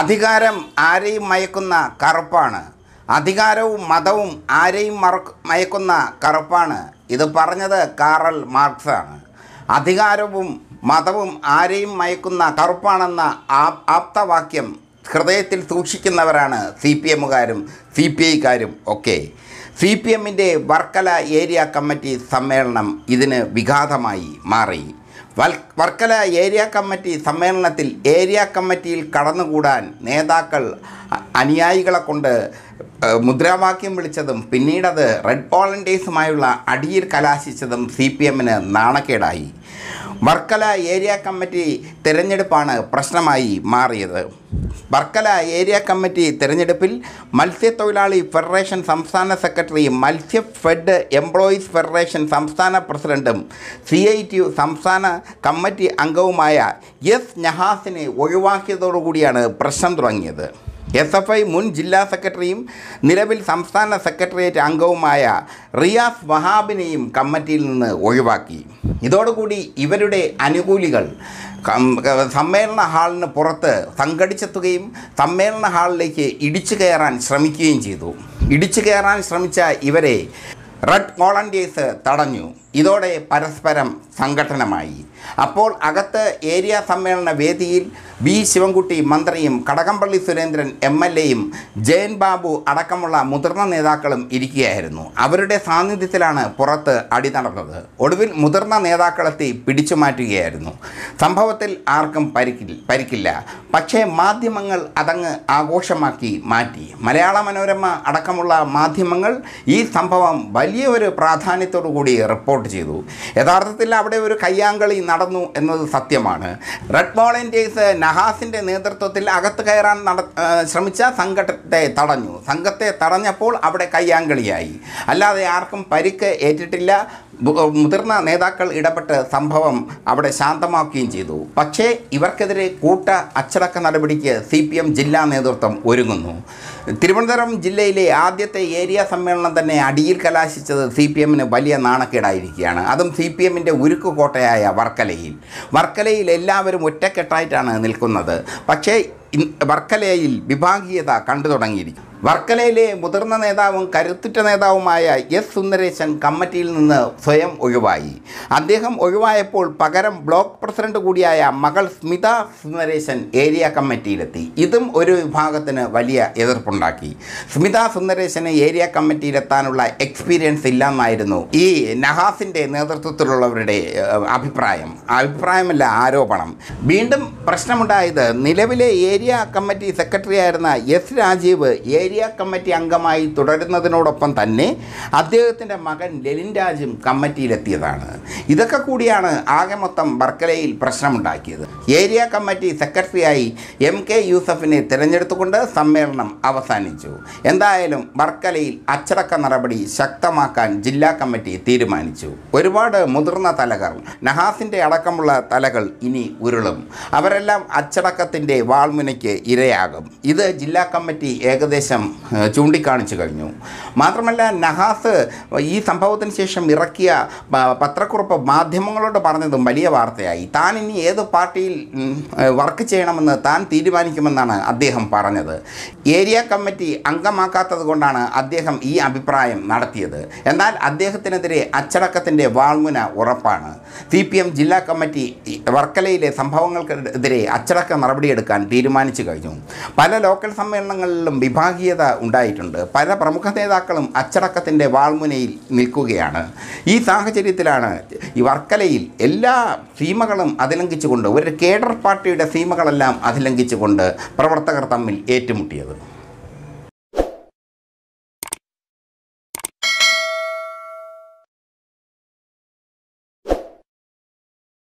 അധികാരം ആരെയും മയക്കുന്ന കറുപ്പാണ് അധികാരവും മതവും ആരെയും മയക്കുന്ന കറുപ്പാണ് ഇത് പറഞ്ഞത് കാറൽ മാർക്സാണ് അധികാരവും മതവും ആരെയും മയക്കുന്ന കറുപ്പാണെന്ന ആപ്തവാക്യം ഹൃദയത്തിൽ സൂക്ഷിക്കുന്നവരാണ് സി പി എമ്മുകാരും സി പി ഐക്കാരും ഒക്കെ സി പി എമ്മിൻ്റെ വർക്കല ഏരിയ കമ്മിറ്റി സമ്മേളനം ഇതിന് വിഘാതമായി മാറി വൽ വർക്കല ഏരിയ കമ്മിറ്റി സമ്മേളനത്തിൽ ഏരിയ കമ്മിറ്റിയിൽ കടന്നുകൂടാൻ നേതാക്കൾ അനുയായികളെ കൊണ്ട് മുദ്രാവാക്യം വിളിച്ചതും പിന്നീടത് റെഡ് വോളണ്ടേഴ്സുമായുള്ള അടിയിൽ കലാശിച്ചതും സി പി എമ്മിന് നാണക്കേടായി വർക്കല ഏരിയ കമ്മിറ്റി തിരഞ്ഞെടുപ്പാണ് പ്രശ്നമായി മാറിയത് വർക്കല ഏരിയ കമ്മിറ്റി തെരഞ്ഞെടുപ്പിൽ മത്സ്യത്തൊഴിലാളി ഫെഡറേഷൻ സംസ്ഥാന സെക്രട്ടറി മത്സ്യ ഫെഡ് എംപ്ലോയീസ് ഫെഡറേഷൻ സംസ്ഥാന പ്രസിഡന്റും സി ഐ ടി സംസ്ഥാന കമ്മിറ്റി അംഗവുമായ എസ് നഹാസിനെ ഒഴിവാക്കിയതോടുകൂടിയാണ് പ്രശ്നം തുടങ്ങിയത് എസ് എഫ് ഐ മുൻ ജില്ലാ സെക്രട്ടറിയും നിലവിൽ സംസ്ഥാന സെക്രട്ടേറിയറ്റ് അംഗവുമായ റിയാസ് വഹാബിനെയും കമ്മിറ്റിയിൽ നിന്ന് ഒഴിവാക്കി ഇതോടുകൂടി ഇവരുടെ അനുകൂലികൾ സമ്മേളന ഹാളിന് പുറത്ത് സംഘടിച്ചെത്തുകയും സമ്മേളന ഹാളിലേക്ക് ഇടിച്ചു കയറാൻ ശ്രമിക്കുകയും ചെയ്തു ഇടിച്ചു കയറാൻ ശ്രമിച്ച ഇവരെ റെഡ് വോളണ്ടിയേഴ്സ് തടഞ്ഞു ഇതോടെ പരസ്പരം സംഘടനമായി അപ്പോൾ അകത്ത് ഏരിയ സമ്മേളന വേദിയിൽ ബി ശിവൻകുട്ടി മന്ത്രിയും കടകംപള്ളി സുരേന്ദ്രൻ എം എൽ എയും ജയൻ ബാബു അടക്കമുള്ള മുതിർന്ന നേതാക്കളും ഇരിക്കുകയായിരുന്നു അവരുടെ സാന്നിധ്യത്തിലാണ് പുറത്ത് അടി നടന്നത് ഒടുവിൽ മുതിർന്ന നേതാക്കളെത്തി പിടിച്ചു മാറ്റുകയായിരുന്നു സംഭവത്തിൽ ആർക്കും പരിക്കിൽ പരിക്കില്ല പക്ഷേ മാധ്യമങ്ങൾ അതങ്ങ് ആഘോഷമാക്കി മാറ്റി മലയാള മനോരമ അടക്കമുള്ള മാധ്യമങ്ങൾ ഈ സംഭവം വലിയ ഒരു പ്രാധാന്യത്തോടു കൂടി റിപ്പോർട്ട് റിപ്പോർട്ട് ചെയ്തു യഥാർത്ഥത്തിൽ അവിടെ ഒരു കയ്യാങ്കളി നടന്നു എന്നത് സത്യമാണ് റെഡ് വോളണ്ടിയേഴ്സ് നഹാസിൻ്റെ നേതൃത്വത്തിൽ അകത്ത് കയറാൻ നട ശ്രമിച്ച സംഘത്തെ തടഞ്ഞു സംഘത്തെ തടഞ്ഞപ്പോൾ അവിടെ കയ്യാങ്കളിയായി അല്ലാതെ ആർക്കും പരിക്ക് ഏറ്റിട്ടില്ല മുതിർന്ന നേതാക്കൾ ഇടപെട്ട് സംഭവം അവിടെ ശാന്തമാക്കുകയും ചെയ്തു പക്ഷേ ഇവർക്കെതിരെ കൂട്ട അച്ചടക്ക നടപടിക്ക് സി ജില്ലാ നേതൃത്വം ഒരുങ്ങുന്നു തിരുവനന്തപുരം ജില്ലയിലെ ആദ്യത്തെ ഏരിയ സമ്മേളനം തന്നെ അടിയിൽ കലാശിച്ചത് സി പി എമ്മിന് വലിയ നാണക്കേടായിരിക്കുകയാണ് അതും സി പി എമ്മിൻ്റെ ഉരുക്കുകോട്ടയായ കോട്ടയായ വർക്കലയിൽ വർക്കലയിൽ എല്ലാവരും ഒറ്റക്കെട്ടായിട്ടാണ് നിൽക്കുന്നത് പക്ഷേ വർക്കലയിൽ വിഭാഗീയത കണ്ടു തുടങ്ങിയിരിക്കും വർക്കലയിലെ മുതിർന്ന നേതാവും കരുത്തുറ്റ നേതാവുമായ എസ് സുന്ദരേശൻ കമ്മിറ്റിയിൽ നിന്ന് സ്വയം ഒഴിവായി അദ്ദേഹം ഒഴിവായപ്പോൾ പകരം ബ്ലോക്ക് പ്രസിഡന്റ് കൂടിയായ മകൾ സ്മിത സുന്ദരേശൻ ഏരിയ കമ്മിറ്റിയിലെത്തി ഇതും ഒരു വിഭാഗത്തിന് വലിയ എതിർപ്പുണ്ടാക്കി സ്മിത സുന്ദരേശന് ഏരിയ കമ്മിറ്റിയിലെത്താനുള്ള എക്സ്പീരിയൻസ് ഇല്ലെന്നായിരുന്നു ഈ നഹാസിന്റെ നേതൃത്വത്തിലുള്ളവരുടെ അഭിപ്രായം അഭിപ്രായമല്ല ആരോപണം വീണ്ടും പ്രശ്നമുണ്ടായത് നിലവിലെ ഏരിയ കമ്മിറ്റി സെക്രട്ടറിയായിരുന്ന എസ് രാജീവ് ഏ ഏരിയ കമ്മിറ്റി അംഗമായി തുടരുന്നതിനോടൊപ്പം തന്നെ അദ്ദേഹത്തിൻ്റെ മകൻ ലെലിൻ രാജും കമ്മിറ്റിയിലെത്തിയതാണ് ഇതൊക്കെ കൂടിയാണ് ആകെ മൊത്തം വർക്കലയിൽ പ്രശ്നമുണ്ടാക്കിയത് ഏരിയ കമ്മിറ്റി സെക്രട്ടറിയായി എം കെ യൂസഫിനെ തിരഞ്ഞെടുത്തുകൊണ്ട് സമ്മേളനം അവസാനിച്ചു എന്തായാലും വർക്കലയിൽ അച്ചടക്ക നടപടി ശക്തമാക്കാൻ ജില്ലാ കമ്മിറ്റി തീരുമാനിച്ചു ഒരുപാട് മുതിർന്ന തലകൾ നഹാസിൻ്റെ അടക്കമുള്ള തലകൾ ഇനി ഉരുളും അവരെല്ലാം അച്ചടക്കത്തിൻ്റെ വാൾമുനയ്ക്ക് ഇരയാകും ഇത് ജില്ലാ കമ്മിറ്റി ഏകദേശം വിമർശനം ചൂണ്ടിക്കാണിച്ചു കഴിഞ്ഞു മാത്രമല്ല നഹാസ് ഈ സംഭവത്തിന് ശേഷം ഇറക്കിയ പത്രക്കുറിപ്പ് മാധ്യമങ്ങളോട് പറഞ്ഞതും വലിയ വാർത്തയായി താൻ ഇനി ഏത് പാർട്ടിയിൽ വർക്ക് ചെയ്യണമെന്ന് താൻ തീരുമാനിക്കുമെന്നാണ് അദ്ദേഹം പറഞ്ഞത് ഏരിയ കമ്മിറ്റി അംഗമാക്കാത്തത് കൊണ്ടാണ് അദ്ദേഹം ഈ അഭിപ്രായം നടത്തിയത് എന്നാൽ അദ്ദേഹത്തിനെതിരെ അച്ചടക്കത്തിൻ്റെ വാൾമുന ഉറപ്പാണ് സി പി എം ജില്ലാ കമ്മിറ്റി വർക്കലയിലെ സംഭവങ്ങൾക്കെതിരെ അച്ചടക്ക നടപടിയെടുക്കാൻ തീരുമാനിച്ചു കഴിഞ്ഞു പല ലോക്കൽ സമ്മേളനങ്ങളിലും വിഭാഗീയ ജനപ്രിയത ഉണ്ടായിട്ടുണ്ട് പല പ്രമുഖ നേതാക്കളും അച്ചടക്കത്തിൻ്റെ വാൾമുനയിൽ നിൽക്കുകയാണ് ഈ സാഹചര്യത്തിലാണ് ഈ വർക്കലയിൽ എല്ലാ സീമകളും അതിലംഘിച്ചുകൊണ്ട് ഒരു കേഡർ പാർട്ടിയുടെ സീമകളെല്ലാം അതിലംഘിച്ചുകൊണ്ട് പ്രവർത്തകർ തമ്മിൽ ഏറ്റുമുട്ടിയത്